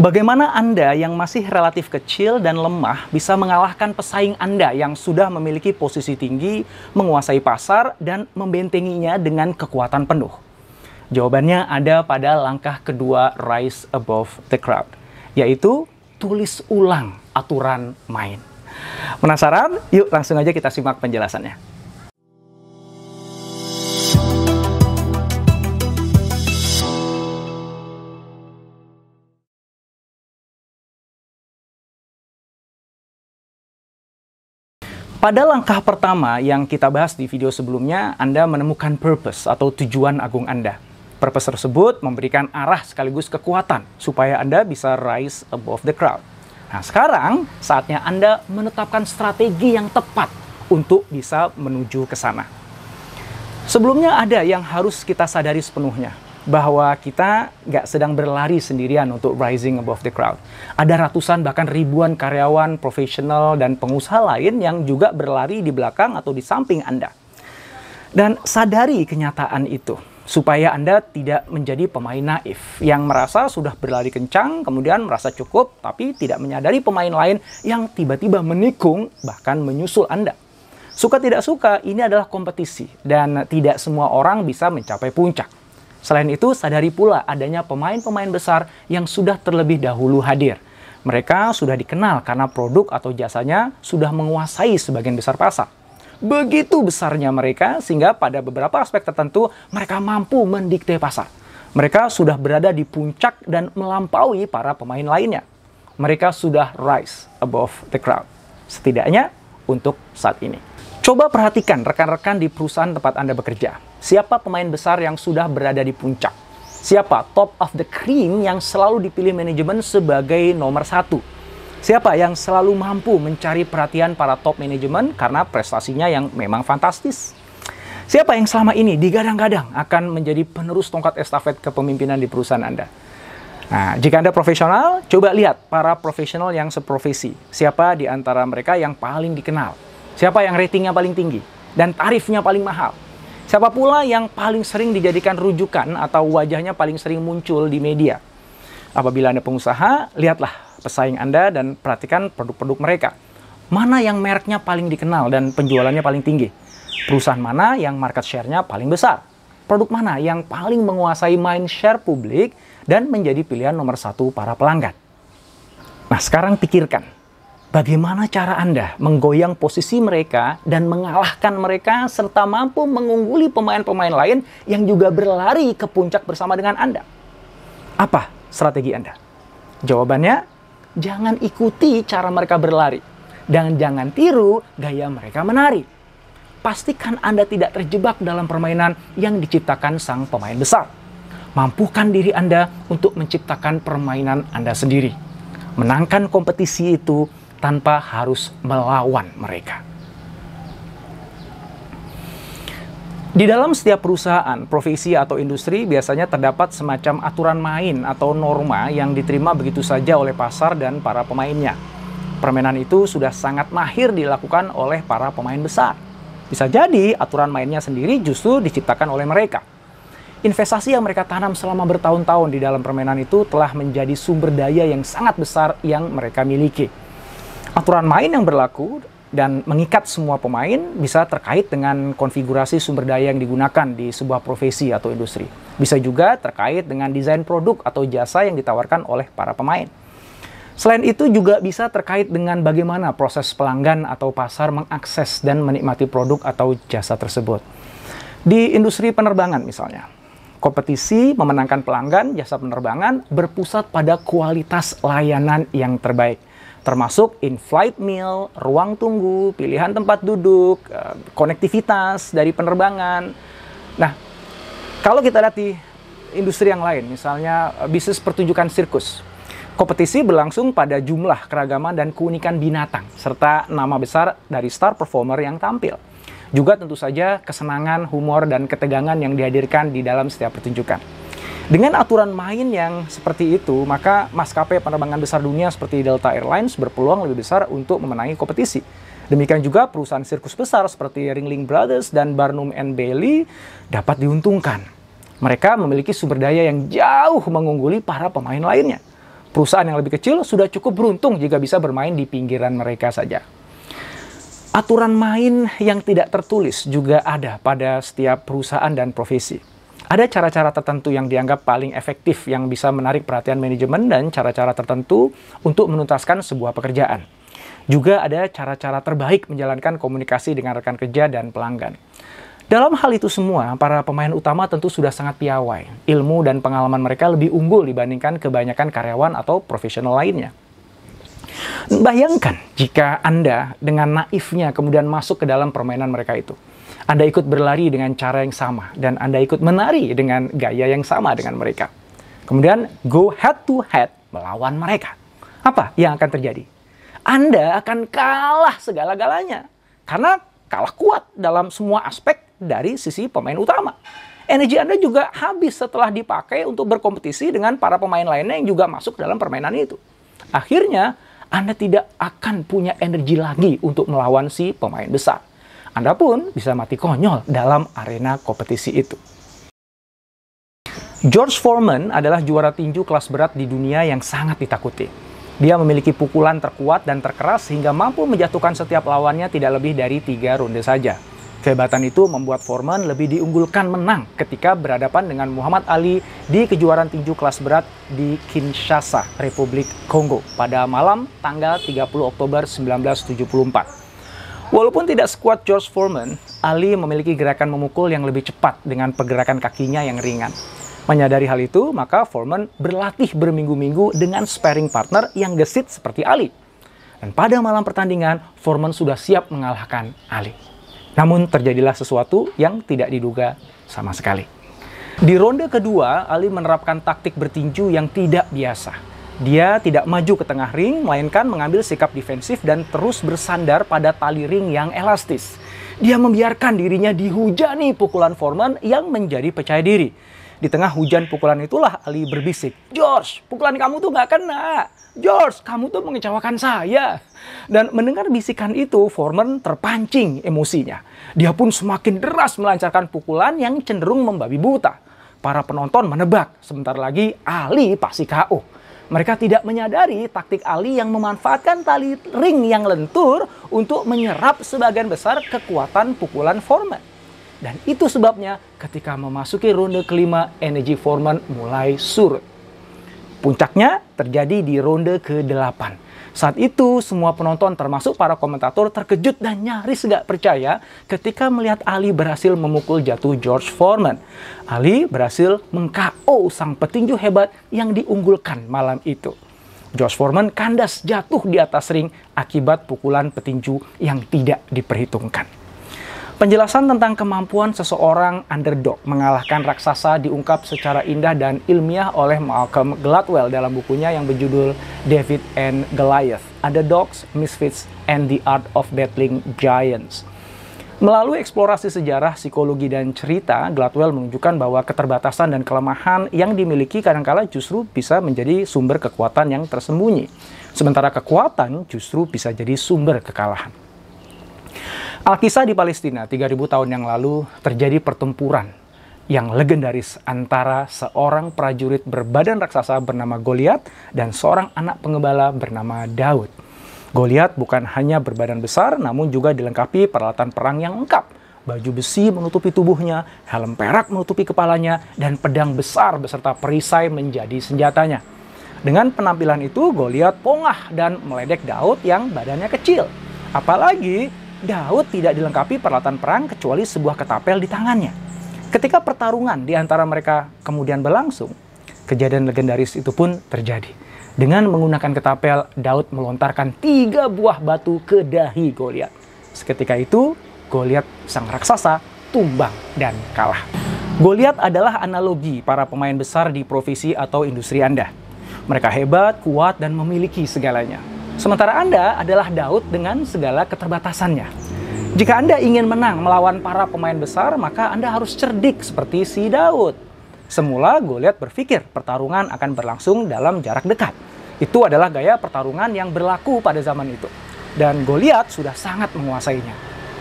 Bagaimana Anda yang masih relatif kecil dan lemah bisa mengalahkan pesaing Anda yang sudah memiliki posisi tinggi, menguasai pasar, dan membentenginya dengan kekuatan penuh? Jawabannya ada pada langkah kedua Rise Above the Crowd, yaitu tulis ulang aturan main. Penasaran? Yuk langsung aja kita simak penjelasannya. Pada langkah pertama yang kita bahas di video sebelumnya, Anda menemukan purpose atau tujuan agung Anda. Purpose tersebut memberikan arah sekaligus kekuatan supaya Anda bisa rise above the crowd. Nah, sekarang saatnya Anda menetapkan strategi yang tepat untuk bisa menuju ke sana. Sebelumnya ada yang harus kita sadari sepenuhnya bahwa kita nggak sedang berlari sendirian untuk rising above the crowd. Ada ratusan bahkan ribuan karyawan, profesional, dan pengusaha lain yang juga berlari di belakang atau di samping Anda. Dan sadari kenyataan itu supaya Anda tidak menjadi pemain naif yang merasa sudah berlari kencang kemudian merasa cukup tapi tidak menyadari pemain lain yang tiba-tiba menikung bahkan menyusul Anda. Suka tidak suka ini adalah kompetisi dan tidak semua orang bisa mencapai puncak Selain itu, sadari pula adanya pemain-pemain besar yang sudah terlebih dahulu hadir. Mereka sudah dikenal karena produk atau jasanya sudah menguasai sebagian besar pasar. Begitu besarnya mereka sehingga pada beberapa aspek tertentu mereka mampu mendikte pasar. Mereka sudah berada di puncak dan melampaui para pemain lainnya. Mereka sudah rise above the crowd. Setidaknya untuk saat ini. Coba perhatikan rekan-rekan di perusahaan tempat Anda bekerja Siapa pemain besar yang sudah berada di puncak? Siapa top of the cream yang selalu dipilih manajemen sebagai nomor satu? Siapa yang selalu mampu mencari perhatian para top manajemen karena prestasinya yang memang fantastis? Siapa yang selama ini digadang-gadang akan menjadi penerus tongkat estafet kepemimpinan di perusahaan Anda? Nah, jika Anda profesional, coba lihat para profesional yang seprofesi. Siapa di antara mereka yang paling dikenal? Siapa yang ratingnya paling tinggi? Dan tarifnya paling mahal? Siapa pula yang paling sering dijadikan rujukan atau wajahnya paling sering muncul di media? Apabila Anda pengusaha, lihatlah pesaing Anda dan perhatikan produk-produk mereka. Mana yang mereknya paling dikenal dan penjualannya paling tinggi? Perusahaan mana yang market share-nya paling besar? Produk mana yang paling menguasai mind share publik dan menjadi pilihan nomor satu para pelanggan? Nah, sekarang pikirkan, Bagaimana cara Anda menggoyang posisi mereka dan mengalahkan mereka serta mampu mengungguli pemain-pemain lain yang juga berlari ke puncak bersama dengan Anda? Apa strategi Anda? Jawabannya, jangan ikuti cara mereka berlari dan jangan tiru gaya mereka menari. Pastikan Anda tidak terjebak dalam permainan yang diciptakan sang pemain besar. Mampukan diri Anda untuk menciptakan permainan Anda sendiri. Menangkan kompetisi itu tanpa harus melawan mereka. Di dalam setiap perusahaan, profesi atau industri biasanya terdapat semacam aturan main atau norma yang diterima begitu saja oleh pasar dan para pemainnya. Permainan itu sudah sangat mahir dilakukan oleh para pemain besar. Bisa jadi aturan mainnya sendiri justru diciptakan oleh mereka. Investasi yang mereka tanam selama bertahun-tahun di dalam permainan itu telah menjadi sumber daya yang sangat besar yang mereka miliki aturan main yang berlaku dan mengikat semua pemain bisa terkait dengan konfigurasi sumber daya yang digunakan di sebuah profesi atau industri. Bisa juga terkait dengan desain produk atau jasa yang ditawarkan oleh para pemain. Selain itu juga bisa terkait dengan bagaimana proses pelanggan atau pasar mengakses dan menikmati produk atau jasa tersebut. Di industri penerbangan misalnya, kompetisi memenangkan pelanggan jasa penerbangan berpusat pada kualitas layanan yang terbaik termasuk in-flight meal, ruang tunggu, pilihan tempat duduk, eh, konektivitas dari penerbangan. Nah, kalau kita lihat di industri yang lain, misalnya eh, bisnis pertunjukan sirkus, Kompetisi berlangsung pada jumlah keragaman dan keunikan binatang, serta nama besar dari star performer yang tampil. Juga tentu saja kesenangan, humor, dan ketegangan yang dihadirkan di dalam setiap pertunjukan. Dengan aturan main yang seperti itu, maka maskapai penerbangan besar dunia seperti Delta Airlines berpeluang lebih besar untuk memenangi kompetisi. Demikian juga perusahaan sirkus besar seperti Ringling Brothers dan Barnum and Bailey dapat diuntungkan. Mereka memiliki sumber daya yang jauh mengungguli para pemain lainnya. Perusahaan yang lebih kecil sudah cukup beruntung jika bisa bermain di pinggiran mereka saja. Aturan main yang tidak tertulis juga ada pada setiap perusahaan dan profesi ada cara-cara tertentu yang dianggap paling efektif yang bisa menarik perhatian manajemen dan cara-cara tertentu untuk menuntaskan sebuah pekerjaan. Juga ada cara-cara terbaik menjalankan komunikasi dengan rekan kerja dan pelanggan. Dalam hal itu semua, para pemain utama tentu sudah sangat piawai. Ilmu dan pengalaman mereka lebih unggul dibandingkan kebanyakan karyawan atau profesional lainnya. Bayangkan jika Anda dengan naifnya kemudian masuk ke dalam permainan mereka itu. Anda ikut berlari dengan cara yang sama dan Anda ikut menari dengan gaya yang sama dengan mereka. Kemudian go head to head melawan mereka. Apa yang akan terjadi? Anda akan kalah segala-galanya karena kalah kuat dalam semua aspek dari sisi pemain utama. Energi Anda juga habis setelah dipakai untuk berkompetisi dengan para pemain lainnya yang juga masuk dalam permainan itu. Akhirnya, Anda tidak akan punya energi lagi untuk melawan si pemain besar. Anda pun bisa mati konyol dalam arena kompetisi itu. George Foreman adalah juara tinju kelas berat di dunia yang sangat ditakuti. Dia memiliki pukulan terkuat dan terkeras sehingga mampu menjatuhkan setiap lawannya tidak lebih dari tiga ronde saja. Kehebatan itu membuat Foreman lebih diunggulkan menang ketika berhadapan dengan Muhammad Ali di kejuaraan tinju kelas berat di Kinshasa, Republik Kongo pada malam tanggal 30 Oktober 1974. Walaupun tidak sekuat George Foreman, Ali memiliki gerakan memukul yang lebih cepat dengan pergerakan kakinya yang ringan. Menyadari hal itu, maka Foreman berlatih berminggu-minggu dengan sparring partner yang gesit seperti Ali. Dan pada malam pertandingan, Foreman sudah siap mengalahkan Ali. Namun terjadilah sesuatu yang tidak diduga sama sekali. Di ronde kedua, Ali menerapkan taktik bertinju yang tidak biasa. Dia tidak maju ke tengah ring, melainkan mengambil sikap defensif dan terus bersandar pada tali ring yang elastis. Dia membiarkan dirinya dihujani pukulan Foreman yang menjadi percaya diri. Di tengah hujan pukulan itulah Ali berbisik, George, pukulan kamu tuh gak kena. George, kamu tuh mengecewakan saya. Dan mendengar bisikan itu, Foreman terpancing emosinya. Dia pun semakin deras melancarkan pukulan yang cenderung membabi buta. Para penonton menebak, sebentar lagi Ali pasti KO. Mereka tidak menyadari taktik Ali yang memanfaatkan tali ring yang lentur untuk menyerap sebagian besar kekuatan pukulan Foreman. Dan itu sebabnya ketika memasuki ronde kelima, energi Foreman mulai surut. Puncaknya terjadi di ronde ke-8 saat itu, semua penonton termasuk para komentator terkejut dan nyaris nggak percaya ketika melihat Ali berhasil memukul jatuh George Foreman. Ali berhasil meng sang petinju hebat yang diunggulkan malam itu. George Foreman kandas jatuh di atas ring akibat pukulan petinju yang tidak diperhitungkan. Penjelasan tentang kemampuan seseorang underdog mengalahkan raksasa diungkap secara indah dan ilmiah oleh Malcolm Gladwell dalam bukunya yang berjudul David and Goliath, Underdogs, Misfits, and the Art of Battling Giants. Melalui eksplorasi sejarah, psikologi, dan cerita, Gladwell menunjukkan bahwa keterbatasan dan kelemahan yang dimiliki kadangkala justru bisa menjadi sumber kekuatan yang tersembunyi. Sementara kekuatan justru bisa jadi sumber kekalahan. Alkisah di Palestina 3000 tahun yang lalu terjadi pertempuran yang legendaris antara seorang prajurit berbadan raksasa bernama Goliat dan seorang anak pengembala bernama Daud. Goliat bukan hanya berbadan besar namun juga dilengkapi peralatan perang yang lengkap. Baju besi menutupi tubuhnya, helm perak menutupi kepalanya, dan pedang besar beserta perisai menjadi senjatanya. Dengan penampilan itu, Goliat pongah dan meledek Daud yang badannya kecil. Apalagi Daud tidak dilengkapi peralatan perang kecuali sebuah ketapel di tangannya. Ketika pertarungan di antara mereka kemudian berlangsung, kejadian legendaris itu pun terjadi. Dengan menggunakan ketapel, Daud melontarkan tiga buah batu ke dahi Goliat. Seketika itu, Goliat sang raksasa tumbang dan kalah. Goliat adalah analogi para pemain besar di profesi atau industri Anda. Mereka hebat, kuat, dan memiliki segalanya. Sementara Anda adalah Daud dengan segala keterbatasannya. Jika Anda ingin menang melawan para pemain besar, maka Anda harus cerdik seperti si Daud. Semula Goliat berpikir pertarungan akan berlangsung dalam jarak dekat. Itu adalah gaya pertarungan yang berlaku pada zaman itu. Dan Goliat sudah sangat menguasainya.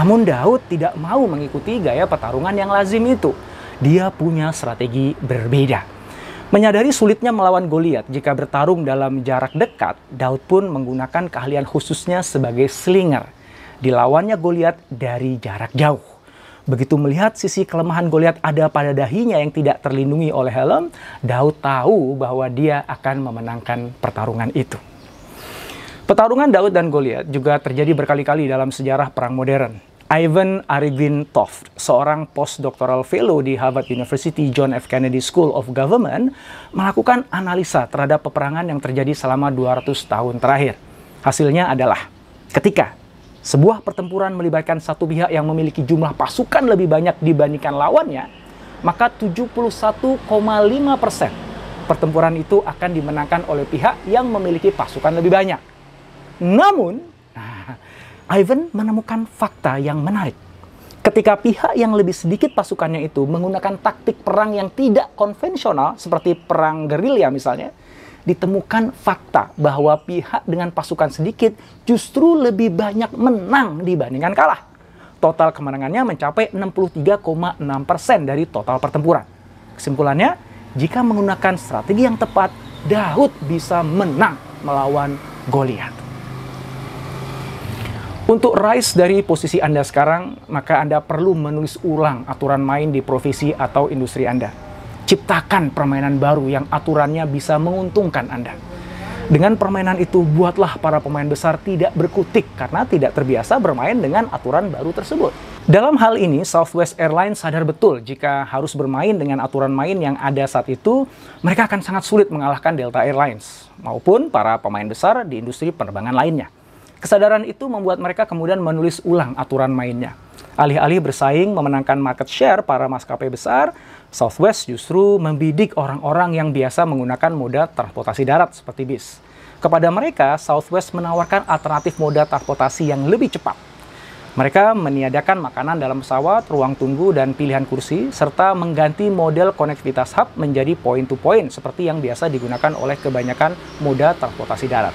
Namun Daud tidak mau mengikuti gaya pertarungan yang lazim itu. Dia punya strategi berbeda. Menyadari sulitnya melawan Goliat jika bertarung dalam jarak dekat, Daud pun menggunakan keahlian khususnya sebagai slinger. Dilawannya Goliat dari jarak jauh. Begitu melihat sisi kelemahan Goliat ada pada dahinya yang tidak terlindungi oleh helm, Daud tahu bahwa dia akan memenangkan pertarungan itu. Pertarungan Daud dan Goliat juga terjadi berkali-kali dalam sejarah perang modern. Ivan Arigin Toft, seorang postdoctoral fellow di Harvard University John F. Kennedy School of Government, melakukan analisa terhadap peperangan yang terjadi selama 200 tahun terakhir. Hasilnya adalah ketika sebuah pertempuran melibatkan satu pihak yang memiliki jumlah pasukan lebih banyak dibandingkan lawannya, maka 71,5% persen pertempuran itu akan dimenangkan oleh pihak yang memiliki pasukan lebih banyak. Namun, Ivan menemukan fakta yang menarik. Ketika pihak yang lebih sedikit pasukannya itu menggunakan taktik perang yang tidak konvensional seperti perang gerilya misalnya, ditemukan fakta bahwa pihak dengan pasukan sedikit justru lebih banyak menang dibandingkan kalah. Total kemenangannya mencapai 63,6% dari total pertempuran. Kesimpulannya, jika menggunakan strategi yang tepat, Daud bisa menang melawan Goliat. Untuk rise dari posisi Anda sekarang, maka Anda perlu menulis ulang aturan main di profesi atau industri Anda. Ciptakan permainan baru yang aturannya bisa menguntungkan Anda. Dengan permainan itu, buatlah para pemain besar tidak berkutik karena tidak terbiasa bermain dengan aturan baru tersebut. Dalam hal ini, Southwest Airlines sadar betul jika harus bermain dengan aturan main yang ada saat itu, mereka akan sangat sulit mengalahkan Delta Airlines maupun para pemain besar di industri penerbangan lainnya. Kesadaran itu membuat mereka kemudian menulis ulang aturan mainnya. Alih-alih bersaing memenangkan market share para maskapai besar, Southwest justru membidik orang-orang yang biasa menggunakan moda transportasi darat seperti bis. Kepada mereka, Southwest menawarkan alternatif moda transportasi yang lebih cepat. Mereka meniadakan makanan dalam pesawat, ruang tunggu, dan pilihan kursi, serta mengganti model konektivitas hub menjadi point-to-point -point, seperti yang biasa digunakan oleh kebanyakan moda transportasi darat.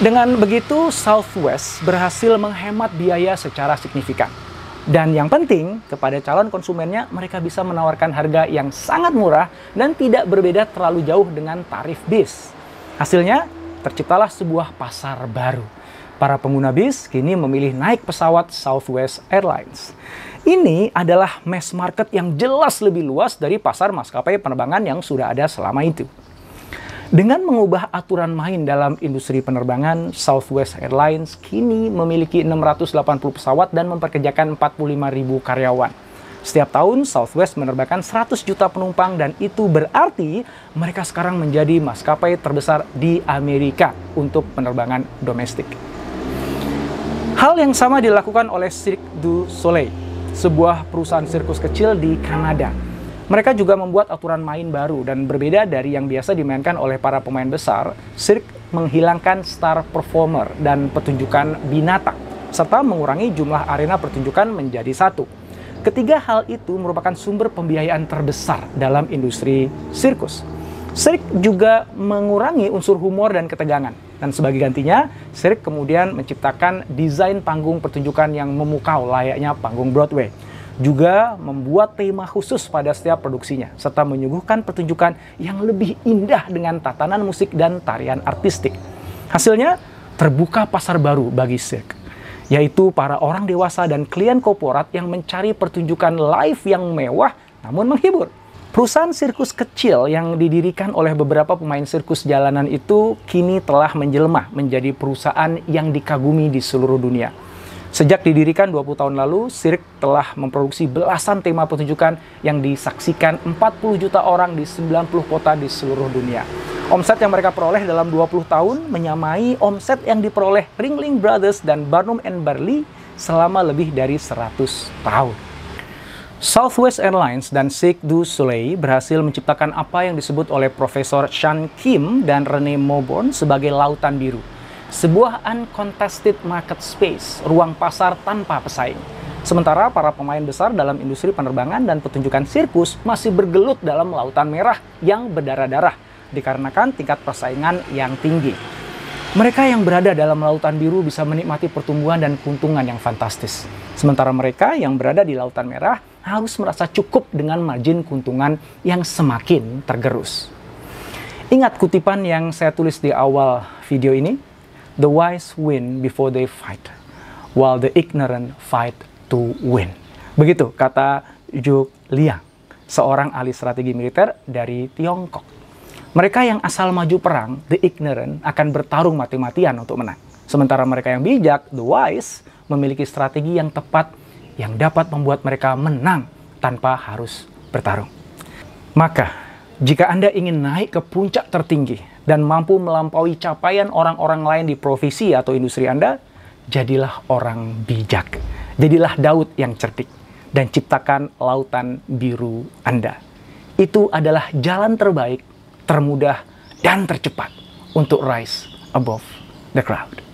Dengan begitu, Southwest berhasil menghemat biaya secara signifikan. Dan yang penting, kepada calon konsumennya, mereka bisa menawarkan harga yang sangat murah dan tidak berbeda terlalu jauh dengan tarif bis. Hasilnya, terciptalah sebuah pasar baru. Para pengguna bis kini memilih naik pesawat Southwest Airlines. Ini adalah mass market yang jelas lebih luas dari pasar maskapai penerbangan yang sudah ada selama itu. Dengan mengubah aturan main dalam industri penerbangan, Southwest Airlines kini memiliki 680 pesawat dan memperkerjakan ribu karyawan. Setiap tahun Southwest menerbangkan 100 juta penumpang dan itu berarti mereka sekarang menjadi maskapai terbesar di Amerika untuk penerbangan domestik. Hal yang sama dilakukan oleh Cirque du Soleil, sebuah perusahaan sirkus kecil di Kanada mereka juga membuat aturan main baru dan berbeda dari yang biasa dimainkan oleh para pemain besar, Cirque menghilangkan star performer dan pertunjukan binatang, serta mengurangi jumlah arena pertunjukan menjadi satu. Ketiga hal itu merupakan sumber pembiayaan terbesar dalam industri sirkus. Sirk juga mengurangi unsur humor dan ketegangan. Dan sebagai gantinya, Sirk kemudian menciptakan desain panggung pertunjukan yang memukau layaknya panggung Broadway juga membuat tema khusus pada setiap produksinya, serta menyuguhkan pertunjukan yang lebih indah dengan tatanan musik dan tarian artistik. Hasilnya, terbuka pasar baru bagi Cirque, yaitu para orang dewasa dan klien korporat yang mencari pertunjukan live yang mewah namun menghibur. Perusahaan sirkus kecil yang didirikan oleh beberapa pemain sirkus jalanan itu kini telah menjelma menjadi perusahaan yang dikagumi di seluruh dunia Sejak didirikan 20 tahun lalu, Sirk telah memproduksi belasan tema pertunjukan yang disaksikan 40 juta orang di 90 kota di seluruh dunia. Omset yang mereka peroleh dalam 20 tahun menyamai omset yang diperoleh Ringling Brothers dan Barnum and Barley selama lebih dari 100 tahun. Southwest Airlines dan Sik du Soleil berhasil menciptakan apa yang disebut oleh Profesor Shan Kim dan Rene Mobon sebagai lautan biru sebuah uncontested market space, ruang pasar tanpa pesaing. Sementara para pemain besar dalam industri penerbangan dan petunjukan sirkus masih bergelut dalam lautan merah yang berdarah-darah dikarenakan tingkat persaingan yang tinggi. Mereka yang berada dalam lautan biru bisa menikmati pertumbuhan dan keuntungan yang fantastis. Sementara mereka yang berada di lautan merah harus merasa cukup dengan margin keuntungan yang semakin tergerus. Ingat kutipan yang saya tulis di awal video ini, The wise win before they fight, while the ignorant fight to win. Begitu kata Yu Liang, seorang ahli strategi militer dari Tiongkok. Mereka yang asal maju perang, the ignorant, akan bertarung mati-matian untuk menang. Sementara mereka yang bijak, the wise, memiliki strategi yang tepat yang dapat membuat mereka menang tanpa harus bertarung. Maka jika Anda ingin naik ke puncak tertinggi dan mampu melampaui capaian orang-orang lain di profesi atau industri Anda, jadilah orang bijak. Jadilah Daud yang cerdik dan ciptakan lautan biru Anda. Itu adalah jalan terbaik, termudah, dan tercepat untuk rise above the crowd.